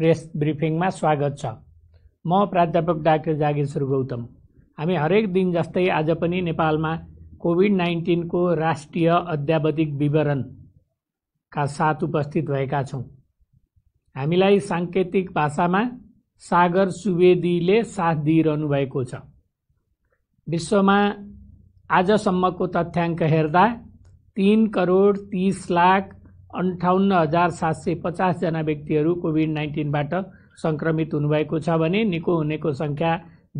press ब्रिफिङमा स्वागत छ म प्राध्यापक डाक्टर जागेश्वर गौतम हामी हरेक दिन जस्तै आज पनि नेपालमा कोभिड नाइन्टिनको राष्ट्रिय अध्यावधिक विवरणका साथ उपस्थित भएका छौँ हामीलाई साङ्केतिक भाषामा सागर सुवेदीले साथ दिइरहनु भएको छ विश्वमा आजसम्मको तथ्याङ्क हेर्दा तिन करोड तिस लाख अन्ठाउन्न हजार सात सय पचासजना व्यक्तिहरू कोभिड नाइन्टिनबाट सङ्क्रमित हुनुभएको छ भने निको हुनेको सङ्ख्या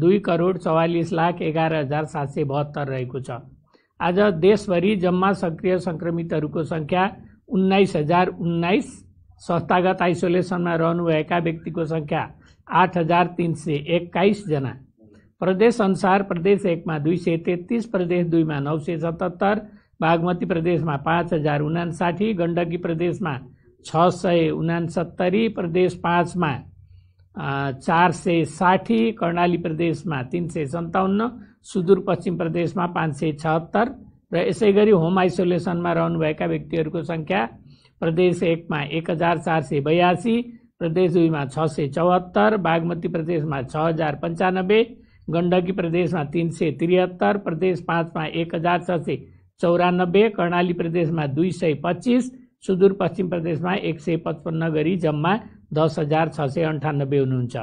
दुई करोड चौवालिस लाख एघार हजार सात सय बहत्तर रहेको छ आज देशभरि जम्मा सक्रिय सङ्क्रमितहरूको सङ्ख्या उन्नाइस हजार उन्नाइस संस्थागत आइसोलेसनमा रहनुभएका व्यक्तिको सङ्ख्या आठ हजार तिन सय एक्काइसजना प्रदेशअनुसार प्रदेश एकमा दुई सय तेत्तिस प्रदेश दुईमा नौ सय सतहत्तर बागमती प्रदेश में हजार उन्साठी गंडकी प्रदेश में छ सौ उन्सत्तरी प्रदेश पांच में चार सौ साठी कर्णाली प्रदेश में तीन सौ सन्तावन्न सुदूरपश्चिम प्रदेश में पांच सौ छहत्तर र होम आइसोलेसन में आइसोलेसनमा व्यक्ति व्यक्तिहरूको संख्या प्रदेश में एक हजार चार सौ बयासी प्रदेश दुई में छ सौ चौहत्तर बागमती प्रदेश में छ हजार पंचानब्बे गंडकी प्रदेश में तीन सौ त्रिहत्तर प्रदेश पांच में एक हजार छ सौ चौरानब्बे कर्णाली प्रदेशमा दुई सय पच्चिस सुदूरपश्चिम प्रदेशमा एक सय पचपन्न गरी जम्मा दस हजार छ सय अन्ठानब्बे हुनुहुन्छ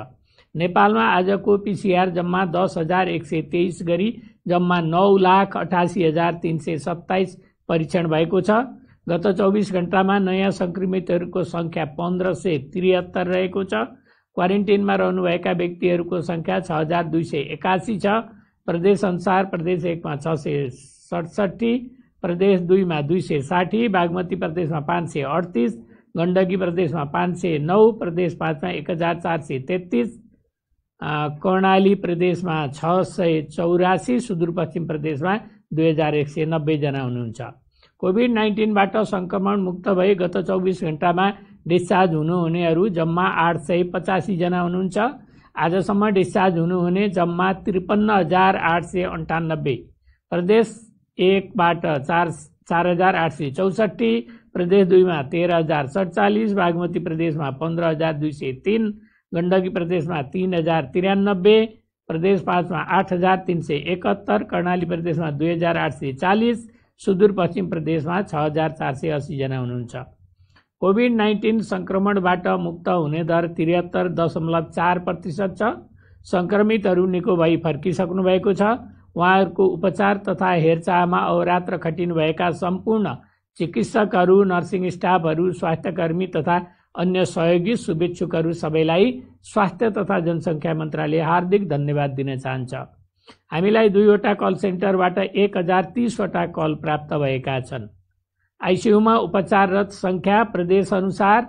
नेपालमा आजको पिसिआर जम्मा दस हजार एक सय तेइस गरी जम्मा नौ लाख अठासी हजार तिन सय सत्ताइस परीक्षण भएको छ गत चौबिस घन्टामा नयाँ सङ्क्रमितहरूको सङ्ख्या पन्ध्र सय त्रिहत्तर रहेको छ क्वारेन्टिनमा रहनुभएका व्यक्तिहरूको सङ्ख्या छ हजार दुई सय एकासी छ प्रदेश अनुसार प्रदेश एकमा छ सय सडसठी प्रदेश दुईमा दुई सय साठी बागमती प्रदेशमा पाँच सय अडतिस गण्डकी प्रदेशमा पाँच सय नौ प्रदेश पाँचमा एक हजार चार सय तेत्तिस कर्णाली प्रदेशमा छ सय चौरासी सुदूरपश्चिम प्रदेशमा दुई हजार एक सय नब्बेजना हुनुहुन्छ कोभिड नाइन्टिनबाट सङ्क्रमण मुक्त भए गत चौबिस घन्टामा डिस्चार्ज हुनुहुनेहरू जम्मा आठ सय पचासीजना हुनुहुन्छ आजसम्म डिस्चार्ज हुनुहुने जम्मा त्रिपन्न हजार आठ सय अन्ठानब्बे प्रदेश एकबाट चार चार हजार आठ सय चौसठी प्रदेश दुईमा तेह्र हजार सडचालिस बागमती प्रदेशमा पन्ध्र हजार दुई सय तिन गण्डकी प्रदेशमा तिन हजार त्रियानब्बे प्रदेश पाँचमा आठ हजार तिन सय एकहत्तर कर्णाली प्रदेशमा दुई हजार आठ सय चालिस सुदूरपश्चिम प्रदेशमा छ हजार चार सय असीजना हुनुहुन्छ कोभिड नाइन्टिन सङ्क्रमणबाट मुक्त हुने दर त्रिहत्तर दशमलव चार प्रतिशत छ सङ्क्रमितहरू निको भई फर्किसक्नु भएको छ उहाँहरूको उपचार तथा हेरचाहमा अवरात्र कठिन भएका सम्पूर्ण चिकित्सकहरू नर्सिङ स्टाफहरू स्वास्थ्यकर्मी तथा अन्य सहयोगी शुभेच्छुकहरू सबैलाई स्वास्थ्य तथा जनसङ्ख्या मन्त्रालय हार्दिक धन्यवाद दिन चाहन्छ हामीलाई दुईवटा कल सेन्टरबाट एक हजार तिसवटा कल प्राप्त भएका छन् आइसियुमा उपचाररत सङ्ख्या प्रदेशअनुसार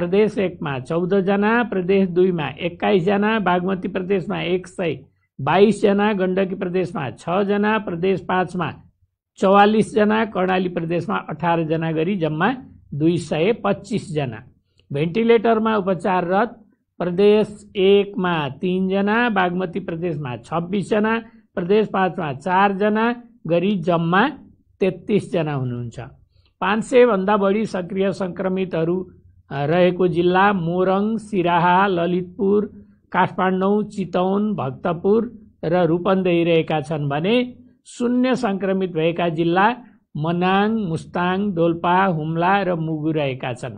प्रदेश एकमा चौधजना प्रदेश दुईमा एक्काइसजना बागमती प्रदेशमा एक सय बाइसजना गण्डकी प्रदेशमा छजना प्रदेश पाँचमा चौवालिसजना कर्णाली प्रदेशमा अठारजना गरी जम्मा दुई सय पच्चिसजना भेन्टिलेटरमा उपचाररत प्रदेश एकमा तिनजना बागमती प्रदेशमा छब्बिसजना प्रदेश पाँचमा चारजना गरी जम्मा तेत्तिसजना हुनुहुन्छ पाँच सयभन्दा बढी सक्रिय सङ्क्रमितहरू रहेको जिल्ला मोरङ सिराहा ललितपुर काठमाडौँ चितौन भक्तपुर र रूपन्देही रहेका छन् भने शून्य सङ्क्रमित भएका जिल्ला मनाङ मुस्ताङ डोल्पा हुम्ला र मुगु रहेका छन्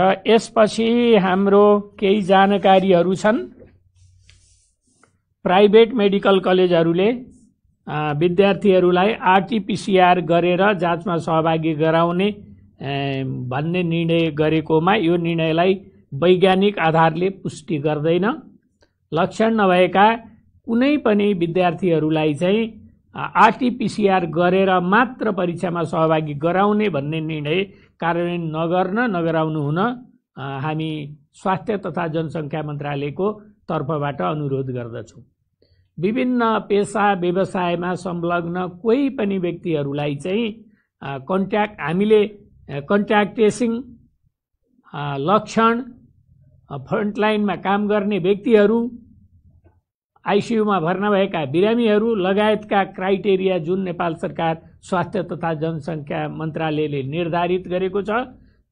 र यसपछि हाम्रो केही जानकारीहरू छन् प्राइभेट मेडिकल कलेजहरूले विद्यार्थीहरूलाई आरटिपिसिआर गरेर जाँचमा सहभागी गराउने भन्ने निर्णय गरेकोमा यो निर्णयलाई वैज्ञानिक आधारले पुष्टि गर्दैन लक्षण नभएका कुनै पनि विद्यार्थीहरूलाई चाहिँ आरटिपिसिआर गरेर मात्र परीक्षामा सहभागी गराउने भन्ने निर्णय कार्यान्वयन नगर्न नगराउनु हुन हामी स्वास्थ्य तथा जनसङ्ख्या मन्त्रालयको तर्फबाट अनुरोध गर्दछौँ विभिन्न पेसा व्यवसायमा संलग्न कोही पनि व्यक्तिहरूलाई चाहिँ कन्ट्याक्ट हामीले कन्ट्याक्ट ट्रेसिङ लक्षण फ्रन्टलाइनमा काम गर्ने व्यक्तिहरू आइसियुमा भर्ना भएका बिरामीहरू लगायतका क्राइटेरिया जुन नेपाल सरकार स्वास्थ्य तथा जनसङ्ख्या मन्त्रालयले निर्धारित गरेको छ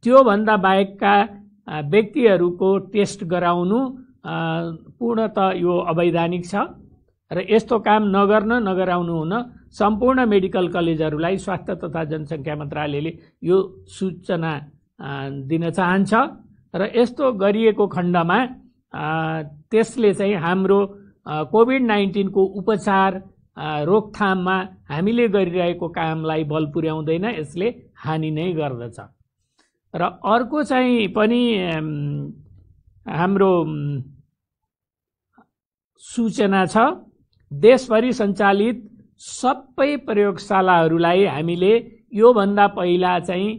त्योभन्दा बाहेकका व्यक्तिहरूको टेस्ट गराउनु पूर्णत यो अवैधानिक छ र यस्तो काम नगर्न नगराउनु हुन सम्पूर्ण मेडिकल कलेजहरूलाई स्वास्थ्य तथा जनसङ्ख्या मन्त्रालयले यो सूचना दिन चाहन्छ र यस्तो गरिएको खण्डमा त्यसले चाहिँ हाम्रो कोभिड नाइन्टिनको उपचार रोकथाममा हामीले गरिरहेको कामलाई बल पुर्याउँदैन यसले हानि नै गर्दछ र अर्को चाहिँ पनि हाम्रो सूचना छ देशभरि सञ्चालित सबै प्रयोगशालाहरूलाई हामीले योभन्दा पहिला चाहिँ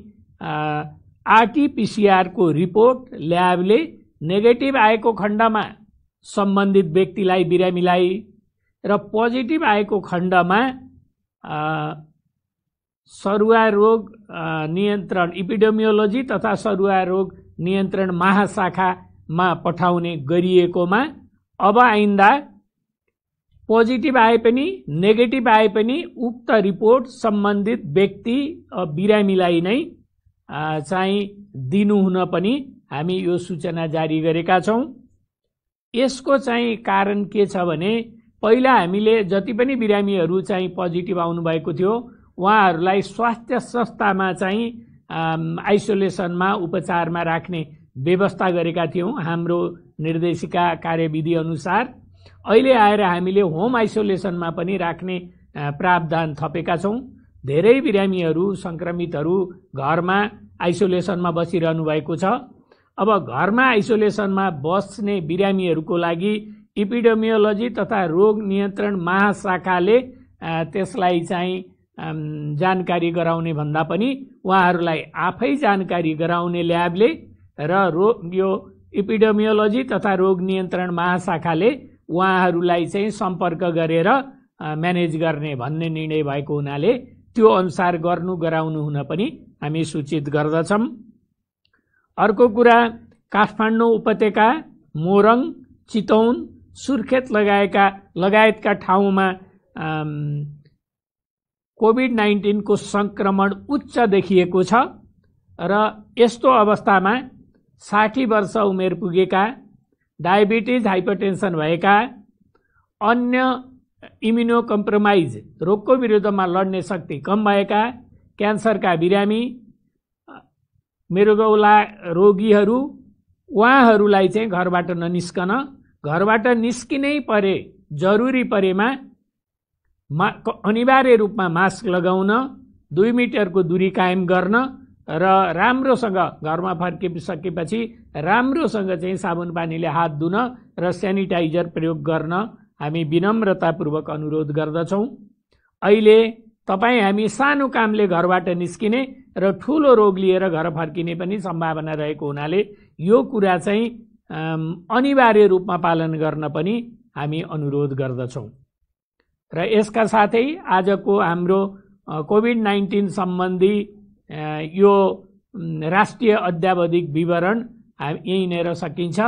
आरटिपिसिआरको रिपोर्ट ल्याबले नेगेटिभ आएको खण्डमा सम्बन्धित व्यक्तिलाई बिरामीलाई र पोजिटिभ आएको खण्डमा सरुवा रोग नियन्त्रण इपिडेमियोलोजी तथा सरुवा रोग नियन्त्रण महाशाखामा पठाउने गरिएकोमा अब आइन्दा पोजिटिभ आए पनि नेगेटिभ आए पनि उक्त रिपोर्ट सम्बन्धित व्यक्ति बिरामीलाई नै चाहिँ दिनुहुन पनि हामी यो सूचना जारी गरेका छौँ यसको चाहिँ कारण के छ भने पहिला हामीले जति पनि बिरामीहरू चाहिँ पोजिटिभ आउनुभएको थियो उहाँहरूलाई स्वास्थ्य संस्थामा चाहिँ आइसोलेसनमा उपचारमा राख्ने व्यवस्था गरेका थियौँ हाम्रो निर्देशिका कार्यविधि अनुसार अहिले आएर हामीले होम आइसोलेसनमा पनि राख्ने प्रावधान थपेका छौँ धेरै बिरामीहरू सङ्क्रमितहरू घरमा आइसोलेसनमा बसिरहनु भएको छ अब घरमा आइसोलेसनमा बस्ने बिरामीहरूको लागि इपिडेमियोलोजी तथा रोग नियन्त्रण महाशाखाले त्यसलाई चाहिँ जानकारी गराउने भन्दा पनि उहाँहरूलाई आफै जानकारी गराउने ल्याबले र रोग यो इपिडेमियोलोजी तथा रोग नियन्त्रण महाशाखाले उहाँहरूलाई चाहिँ सम्पर्क गरेर म्यानेज गर्ने भन्ने निर्णय भएको हुनाले त्यो अनुसार गर्नु गराउनु हुन पनि हामी सूचित गर्दछौँ अर्को कुरा काठमाडौँ उपत्यका मोरङ चितौन सुर्खेत लगाएका लगायतका ठाउँमा कोभिड नाइन्टिनको सङ्क्रमण उच्च देखिएको छ र यस्तो अवस्थामा साठी वर्ष उमेर पुगेका डायबिटिज हाइपरटेन्सन भएका अन्य इम्युनो कम्प्रोमाइज रोगको विरुद्धमा लड्ने शक्ति कम भएका क्यान्सरका बिरामी मृगौला रोगीहरू उहाँहरूलाई चाहिँ घरबाट ननिस्कन घरबाट निस्किनै परे जरुरी परेमा मा अनिवार्य रूपमा मास्क लगाउन दुई मिटरको दूरी कायम गर्न र राम्रोसँग घरमा फर्किसकेपछि राम्रोसँग चाहिँ साबुन पानीले हात धुन र सेनिटाइजर प्रयोग गर्न हामी विनम्रतापूर्वक अनुरोध गर्दछौँ अहिले तपाईँ हामी सानो कामले घरबाट निस्किने र ठुलो रोग लिएर घर फर्किने पनि सम्भावना रहेको हुनाले यो कुरा चाहिँ अनिवार्य रूपमा पालन गर्न पनि हामी अनुरोध गर्दछौँ र यसका साथै आजको हाम्रो कोभिड नाइन्टिन सम्बन्धी यो राष्ट्रिय अध्यावधिक विवरण यहीँनिर सकिन्छ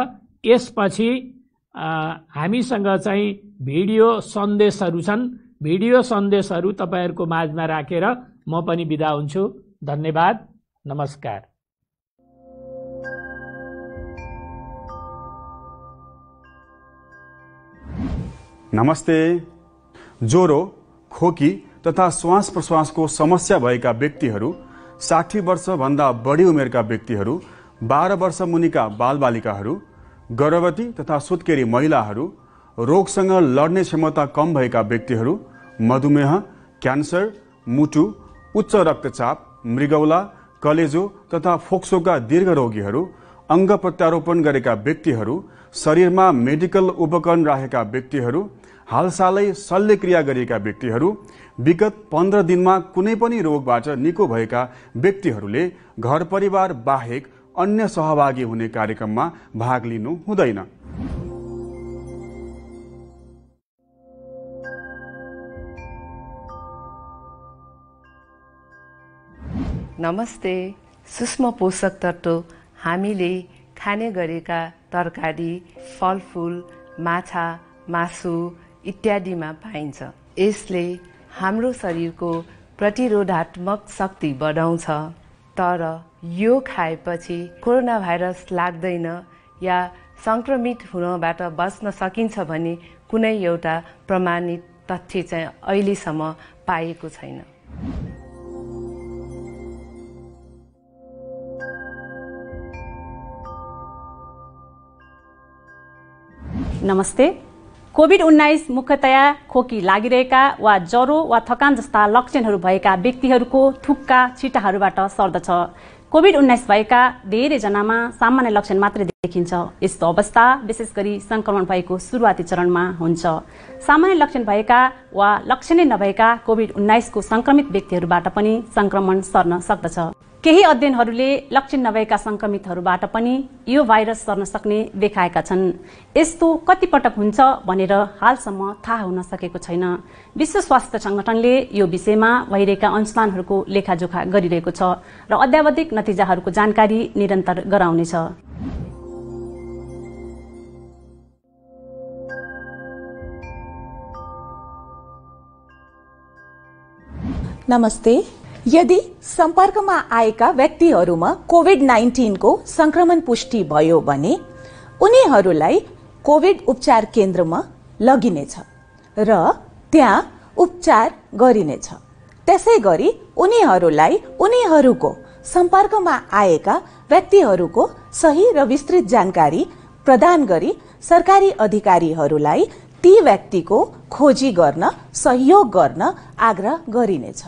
यसपछि हामीसँग चाहिँ भिडियो सन्देशहरू छन् भिडियो सन्देशहरू तपाईँहरूको माझमा राखेर रा, म पनि बिदा हुन्छु धन्यवाद नमस्कार नमस्ते ज्वरो खोकी तथा श्वास प्रश्वासको समस्या भएका व्यक्तिहरू साठी वर्षभन्दा बढी उमेरका व्यक्तिहरू बाह्र वर्ष मुनिका बालबालिकाहरू गर्भवती तथा सुत्केरी महिलाहरू रोगसँग लड्ने क्षमता कम भएका व्यक्तिहरू मधुमेह क्यान्सर मुटु उच्च रक्तचाप मृगौला कलेजो तथा फोक्सोका दीर्घ रोगीहरू अङ्ग प्रत्यारोपण गरेका व्यक्तिहरू शरीरमा मेडिकल उपकरण राखेका व्यक्तिहरू हालसालै शल्यक्रिया गरिएका व्यक्तिहरू विगत पन्ध्र दिनमा कुनै पनि रोगबाट निको भएका व्यक्तिहरूले घर परिवार बाहेक अन्य सहभागी हुने कार्यक्रममा भाग लिनु हुँदैन नमस्ते सूक्ष्म पोषक तत्त्व हामीले खाने गरेका तरकारी फलफुल माछा मासु इत्यादिमा पाइन्छ यसले हाम्रो शरीरको प्रतिरोधात्मक शक्ति बढाउँछ तर यो खाएपछि कोरोना भाइरस लाग्दैन या सङ्क्रमित हुनबाट बच्न सकिन्छ भने कुनै एउटा प्रमाणित तथ्य चाहिँ अहिलेसम्म पाएको छैन नमस्ते कोभिड उन्नाइस मुख्यतया खोकी लागिरहेका वा ज्वरो वा थकान जस्ता लक्षणहरू भएका व्यक्तिहरूको थुक्का छिटाहरूबाट सर्दछ कोभिड उन्नाइस भएका धेरैजनामा सामान्य लक्षण मात्रै देखिन्छ यस्तो अवस्था विशेष गरी संक्रमण भएको सुरुवाती चरणमा हुन्छ सामान्य लक्षण भएका वा लक्षणै नभएका कोभिड उन्नाइसको संक्रमित व्यक्तिहरूबाट पनि संक्रमण सर्न सक्दछ केही अध्ययनहरूले लक्षण नभएका संक्रमितहरूबाट पनि यो भाइरस सर्न सक्ने देखाएका छन् यस्तो कतिपटक हुन्छ भनेर हालसम्म थाहा हुन सकेको छैन विश्व स्वास्थ्य संगठनले यो विषयमा भइरहेका अनुष्ठानहरूको लेखाजोखा गरिरहेको छ र अध्यावधिक नतिजाहरूको जानकारी निरन्तर गराउनेछ नमस्ते यदि सम्पर्कमा आएका व्यक्तिहरूमा कोभिड नाइन्टिनको संक्रमण पुष्टि भयो भने उनीहरूलाई कोभिड उपचार केन्द्रमा लगिनेछ र त्यहाँ उपचार गरिनेछ त्यसै गरी उनीहरूलाई उनीहरूको सम्पर्कमा आएका व्यक्तिहरूको सही र विस्तृत जानकारी प्रदान गरी सरकारी अधिकारीहरूलाई ती व्यक्तिको खोजी गर्न सहयोग गर्न आग्रह गरिनेछ